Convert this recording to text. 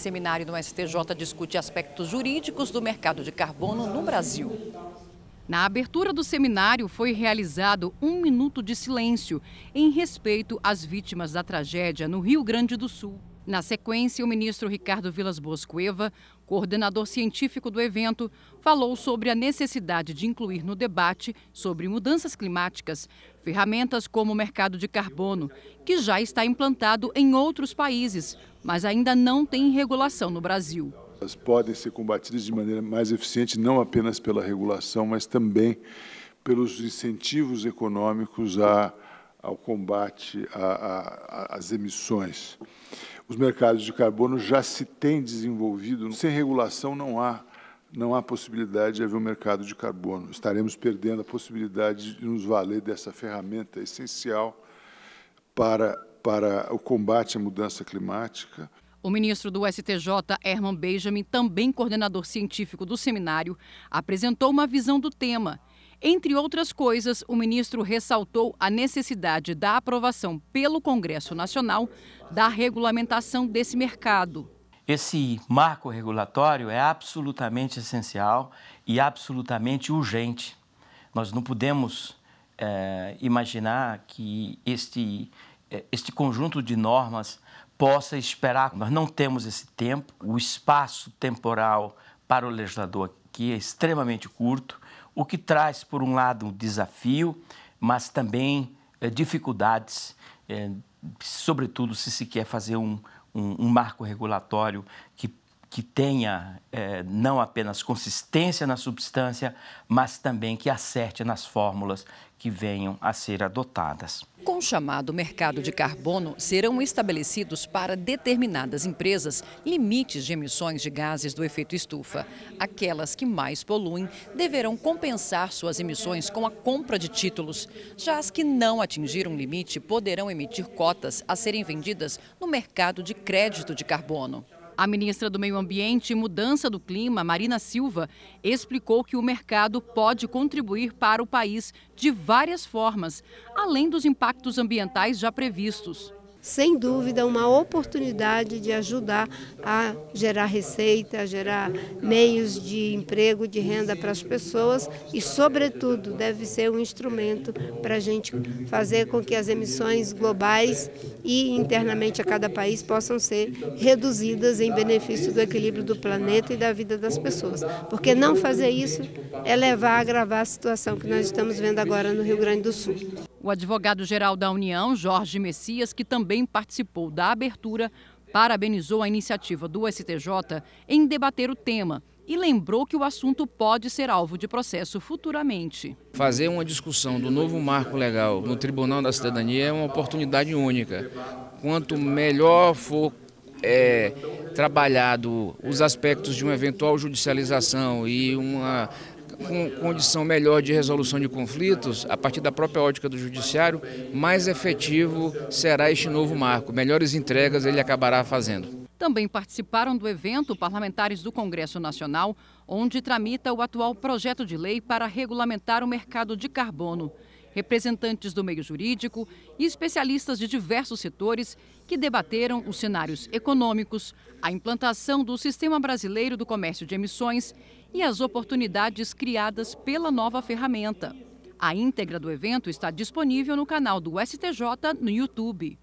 Seminário do STJ discute aspectos jurídicos do mercado de carbono no Brasil. Na abertura do seminário foi realizado um minuto de silêncio em respeito às vítimas da tragédia no Rio Grande do Sul. Na sequência, o ministro Ricardo Vilas Boas Cueva, coordenador científico do evento, falou sobre a necessidade de incluir no debate sobre mudanças climáticas Ferramentas como o mercado de carbono, que já está implantado em outros países, mas ainda não tem regulação no Brasil. Elas podem ser combatidas de maneira mais eficiente, não apenas pela regulação, mas também pelos incentivos econômicos a, ao combate às emissões. Os mercados de carbono já se têm desenvolvido. Sem regulação não há não há possibilidade de haver um mercado de carbono. Estaremos perdendo a possibilidade de nos valer dessa ferramenta essencial para, para o combate à mudança climática. O ministro do STJ, Herman Benjamin, também coordenador científico do seminário, apresentou uma visão do tema. Entre outras coisas, o ministro ressaltou a necessidade da aprovação pelo Congresso Nacional da regulamentação desse mercado. Esse marco regulatório é absolutamente essencial e absolutamente urgente. Nós não podemos é, imaginar que este, eh, este conjunto de normas possa esperar. Nós não temos esse tempo, o espaço temporal para o legislador aqui é extremamente curto, o que traz, por um lado, um desafio, mas também é, dificuldades. É, sobretudo se se quer fazer um, um, um marco regulatório que que tenha é, não apenas consistência na substância, mas também que acerte nas fórmulas que venham a ser adotadas. Com o chamado mercado de carbono, serão estabelecidos para determinadas empresas limites de emissões de gases do efeito estufa. Aquelas que mais poluem deverão compensar suas emissões com a compra de títulos. Já as que não atingiram limite poderão emitir cotas a serem vendidas no mercado de crédito de carbono. A ministra do Meio Ambiente e Mudança do Clima, Marina Silva, explicou que o mercado pode contribuir para o país de várias formas, além dos impactos ambientais já previstos sem dúvida, uma oportunidade de ajudar a gerar receita, a gerar meios de emprego, de renda para as pessoas e, sobretudo, deve ser um instrumento para a gente fazer com que as emissões globais e internamente a cada país possam ser reduzidas em benefício do equilíbrio do planeta e da vida das pessoas. Porque não fazer isso é levar a agravar a situação que nós estamos vendo agora no Rio Grande do Sul. O advogado-geral da União, Jorge Messias, que também participou da abertura, parabenizou a iniciativa do STJ em debater o tema e lembrou que o assunto pode ser alvo de processo futuramente. Fazer uma discussão do novo marco legal no Tribunal da Cidadania é uma oportunidade única. Quanto melhor for é, trabalhado os aspectos de uma eventual judicialização e uma com condição melhor de resolução de conflitos, a partir da própria ótica do judiciário, mais efetivo será este novo marco. Melhores entregas ele acabará fazendo. Também participaram do evento parlamentares do Congresso Nacional, onde tramita o atual projeto de lei para regulamentar o mercado de carbono representantes do meio jurídico e especialistas de diversos setores que debateram os cenários econômicos, a implantação do Sistema Brasileiro do Comércio de Emissões e as oportunidades criadas pela nova ferramenta. A íntegra do evento está disponível no canal do STJ no YouTube.